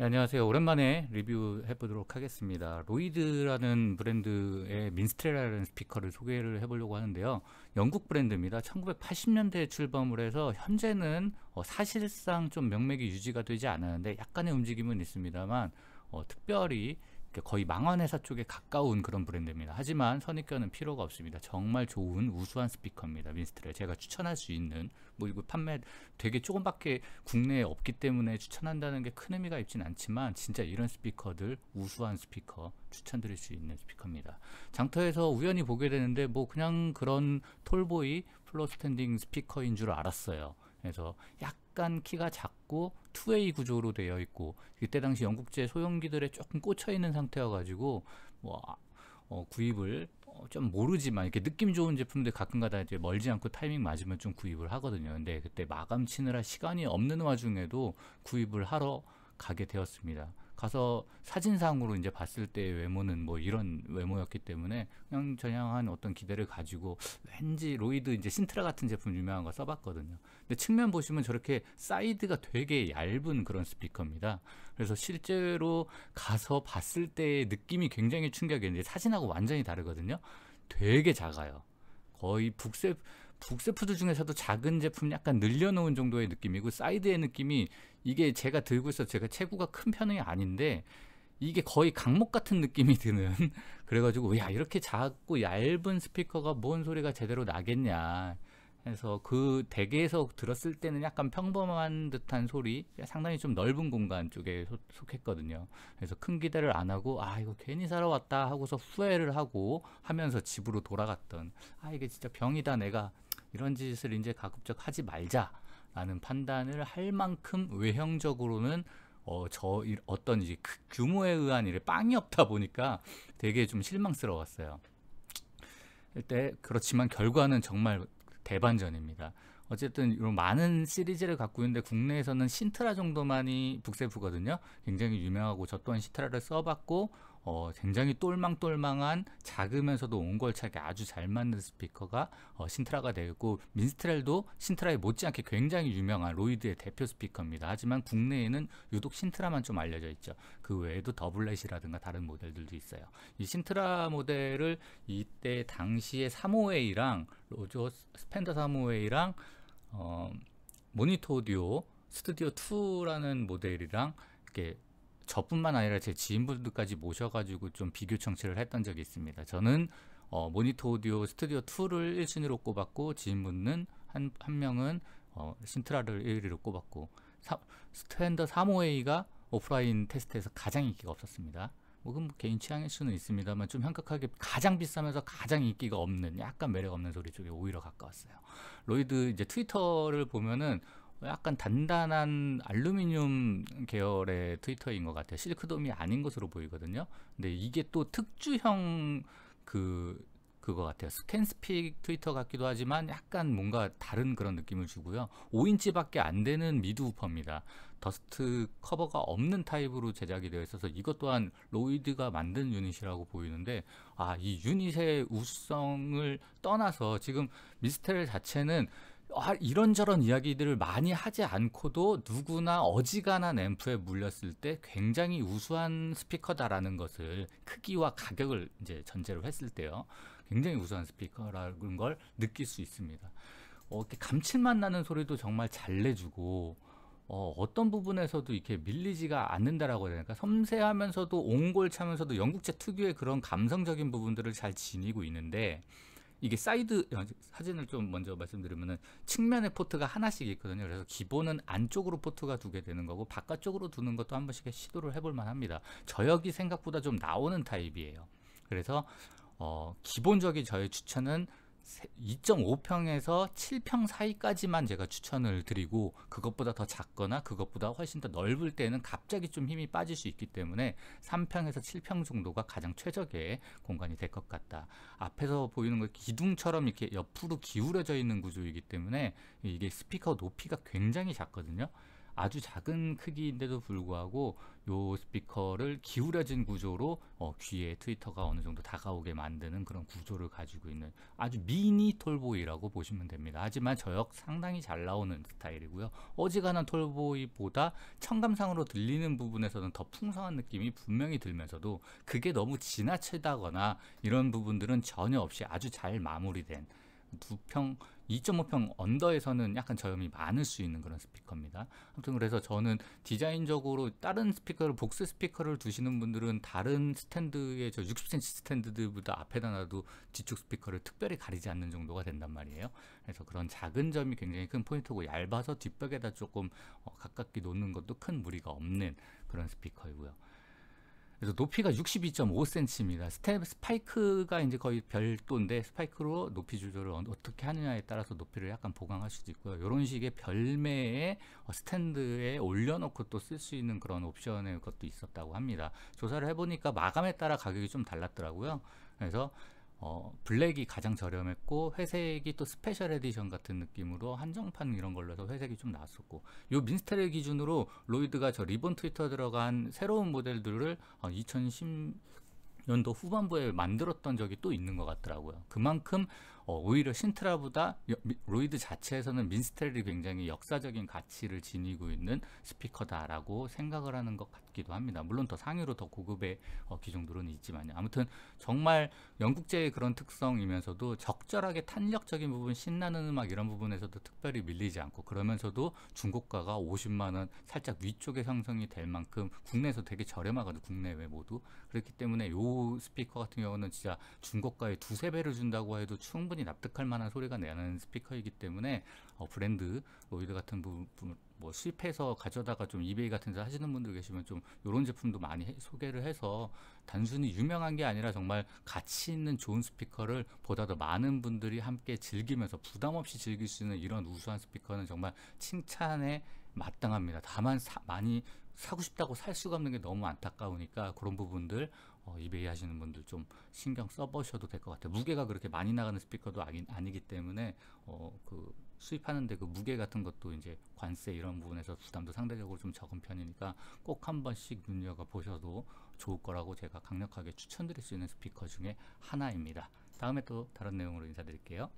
네, 안녕하세요. 오랜만에 리뷰해보도록 하겠습니다. 로이드라는 브랜드의 민스트레라는 스피커를 소개를 해보려고 하는데요. 영국 브랜드입니다. 1980년대에 출범을 해서 현재는 어, 사실상 좀 명맥이 유지가 되지 않았는데 약간의 움직임은 있습니다만 어, 특별히 거의 망원회사 쪽에 가까운 그런 브랜드입니다. 하지만 선입견은 필요가 없습니다. 정말 좋은 우수한 스피커입니다. 민스트를 제가 추천할 수 있는 뭐 이거 판매 되게 조금밖에 국내에 없기 때문에 추천한다는 게 큰 의미가 있진 않지만 진짜 이런 스피커들 우수한 스피커 추천드릴 수 있는 스피커입니다. 장터에서 우연히 보게 되는데 뭐 그냥 그런 톨보이 플로 스탠딩 스피커인 줄 알았어요. 그래서 약간 키가 작고 투웨이 구조로 되어 있고 그때 당시 영국제 소형기들에 조금 꽂혀 있는 상태여 가지고 뭐 아, 어, 구입을 어, 좀 모르지만 이렇게 느낌 좋은 제품들 가끔가다 이제 멀지 않고 타이밍 맞으면 좀 구입을 하거든요. 근데 그때 마감 치느라 시간이 없는 와중에도 구입을 하러 가게 되었습니다. 가서 사진상으로 이제 봤을 때 외모는 뭐 이런 외모였기 때문에 그냥 저냥한 어떤 기대를 가지고 왠지 로이드 이제 신트라 같은 제품 유명한 거 써봤거든요. 근데 측면 보시면 저렇게 사이드가 되게 얇은 그런 스피커입니다. 그래서 실제로 가서 봤을 때 느낌이 굉장히 충격이었는데 사진하고 완전히 다르거든요. 되게 작아요. 거의 북새 북세푸드 중에서도 작은 제품 약간 늘려놓은 정도의 느낌이고 사이드의 느낌이 이게 제가 들고 있어 제가 체구가 큰 편이 아닌데 이게 거의 강목 같은 느낌이 드는 그래가지고 야 이렇게 작고 얇은 스피커가 뭔 소리가 제대로 나겠냐 해서 그 대개에서 들었을 때는 약간 평범한 듯한 소리 상당히 좀 넓은 공간 쪽에 속했거든요 그래서 큰 기대를 안 하고 아 이거 괜히 사러 왔다 하고서 후회를 하고 하면서 집으로 돌아갔던 아 이게 진짜 병이다 내가 이런 짓을 이제 가급적 하지 말자라는 판단을 할 만큼 외형적으로는 어, 저 어떤 이제 그 규모에 의한 일에 빵이 없다 보니까 되게 좀 실망스러웠어요. 그때 그렇지만 결과는 정말 대반전입니다. 어쨌든 이런 많은 시리즈를 갖고 있는데 국내에서는 신트라 정도만이 북세프거든요. 굉장히 유명하고 저 또한 신트라를 써봤고 어, 굉장히 똘망똘망한 작으면서도 온걸차게 아주 잘 맞는 스피커가 어, 신트라가 되고 민스트렐도 신트라에 못지않게 굉장히 유명한 로이드의 대표 스피커입니다. 하지만 국내에는 유독 신트라만 좀 알려져 있죠. 그 외에도 더블렛이라든가 다른 모델들도 있어요. 이 신트라 모델을 이때 당시에 3호웨이랑 로저 스펜더 3호웨이랑 어, 모니터 오디오 스튜디오 2라는 모델이랑 이렇게 저뿐만 아니라 제 지인분들까지 모셔가지고 좀 비교 청취를 했던 적이 있습니다. 저는 어, 모니터 오디오 스튜디오 2를 1순위로 꼽았고 지인분은 한, 한 명은 어, 신트라를 1위로 꼽았고 사, 스탠더 3호A가 오프라인 테스트에서 가장 인기가 없었습니다. 뭐그 뭐 개인 취향일 수는 있습니다만 좀 현격하게 가장 비싸면서 가장 인기가 없는 약간 매력 없는 소리 쪽에 오히려 가까웠어요. 로이드 이제 트위터를 보면은 약간 단단한 알루미늄 계열의 트위터인 것 같아요. 실크돔이 아닌 것으로 보이거든요. 근데 이게 또 특주형 그 그거 같아요. 스캔스픽 트위터 같기도 하지만 약간 뭔가 다른 그런 느낌을 주고요. 5인치밖에 안 되는 미드 우퍼입니다. 더스트 커버가 없는 타입으로 제작이 되어 있어서 이것 또한 로이드가 만든 유닛이라고 보이는데 아이 유닛의 우수성을 떠나서 지금 미스텔 자체는 아, 이런저런 이야기들을 많이 하지 않고도 누구나 어지간한 앰프에 물렸을 때 굉장히 우수한 스피커다라는 것을 크기와 가격을 이제 전제로 했을 때요. 굉장히 우수한 스피커라는 걸 느낄 수 있습니다. 어, 이렇게 감칠맛 나는 소리도 정말 잘 내주고 어, 어떤 부분에서도 이렇게 밀리지가 않는다라고 해야 되니까 섬세하면서도 옹골차면서도 영국제 특유의 그런 감성적인 부분들을 잘 지니고 있는데 이게 사이드 아, 사진을 좀 먼저 말씀드리면은 측면에 포트가 하나씩 있거든요. 그래서 기본은 안쪽으로 포트가 두 개 되는 거고 바깥쪽으로 두는 것도 한 번씩 시도를 해볼 만합니다. 저역이 생각보다 좀 나오는 타입이에요. 그래서 어, 기본적인 저의 추천은 2.5평에서 7평 사이까지만 제가 추천을 드리고 그것보다 더 작거나 그것보다 훨씬 더 넓을 때는 갑자기 좀 힘이 빠질 수 있기 때문에 3평에서 7평 정도가 가장 최적의 공간이 될 것 같다. 앞에서 보이는 거 기둥처럼 이렇게 옆으로 기울어져 있는 구조이기 때문에 이게 스피커 높이가 굉장히 작거든요. 아주 작은 크기인데도 불구하고 요 스피커를 기울어진 구조로 어, 귀에 트위터가 어느 정도 다가오게 만드는 그런 구조를 가지고 있는 아주 미니 톨보이라고 보시면 됩니다. 하지만 저역 상당히 잘 나오는 스타일이고요. 어지간한 톨보이보다 청감상으로 들리는 부분에서는 더 풍성한 느낌이 분명히 들면서도 그게 너무 지나치다거나 이런 부분들은 전혀 없이 아주 잘 마무리된 두평 2.5평 언더에서는 약간 저염이 많을 수 있는 그런 스피커입니다. 아무튼 그래서 저는 디자인적으로 다른 스피커를 복스 스피커를 두시는 분들은 다른 스탠드의 저 60cm 스탠드들보다 앞에다 놔도 지축 스피커를 특별히 가리지 않는 정도가 된단 말이에요. 그래서 그런 작은 점이 굉장히 큰 포인트고 얇아서 뒷벽에다 조금 어, 가깝게 놓는 것도 큰 무리가 없는 그런 스피커이고요. 그래서 높이가 62.5cm입니다. 스텝 스파이크가 이제 거의 별도인데 스파이크로 높이 조절을 어떻게 하느냐에 따라서 높이를 약간 보강할 수도 있고요. 이런 식의 별매의 어, 스탠드에 올려놓고 또 쓸 수 있는 그런 옵션의 것도 있었다고 합니다. 조사를 해보니까 마감에 따라 가격이 좀 달랐더라고요. 그래서 어, 블랙이 가장 저렴했고 회색이 또 스페셜 에디션 같은 느낌으로 한정판 이런 걸로 해서 회색이 좀 나왔었고 요 민스테리 기준으로 로이드가 저 리본 트위터 들어간 새로운 모델들을 어, 2010 연도 후반부에 만들었던 적이 또 있는 것 같더라고요. 그만큼 어, 오히려 신트라보다 로이드 자체에서는 민스텔이 굉장히 역사적인 가치를 지니고 있는 스피커다라고 생각을 하는 것 같기도 합니다. 물론 더 상위로 더 고급의 어, 기종들은 있지만요. 아무튼 정말 영국제의 그런 특성이면서도 적절하게 탄력적인 부분, 신나는 음악 이런 부분에서도 특별히 밀리지 않고 그러면서도 중고가가 50만원 살짝 위쪽에 형성이 될 만큼 국내에서 되게 저렴하거든요. 국내외 모두. 그렇기 때문에 이 스피커 같은 경우는 진짜 중고가의 두세 배를 준다고 해도 충분히 충분히 납득할 만한 소리가 나는 스피커이기 때문에 어, 브랜드 로이드 같은 부분 뭐실패해서 가져다가 좀 이베이 같은 데 하시는 분들 계시면 좀 이런 제품도 많이 해, 소개를 해서 단순히 유명한 게 아니라 정말 가치 있는 좋은 스피커를 보다 더 많은 분들이 함께 즐기면서 부담 없이 즐길 수 있는 이런 우수한 스피커는 정말 칭찬에 마땅합니다. 다만 사, 많이 사고 싶다고 살 수가 없는 게 너무 안타까우니까 그런 부분들 어, 이베이 하시는 분들 좀 신경 써보셔도 될 것 같아요. 무게가 그렇게 많이 나가는 스피커도 아니, 아니기 때문에 어, 그 수입하는데 그 무게 같은 것도 이제 관세 이런 부분에서 부담도 상대적으로 좀 적은 편이니까 꼭 한 번씩 눈여겨 보셔도 좋을 거라고 제가 강력하게 추천드릴 수 있는 스피커 중에 하나입니다. 다음에 또 다른 내용으로 인사드릴게요.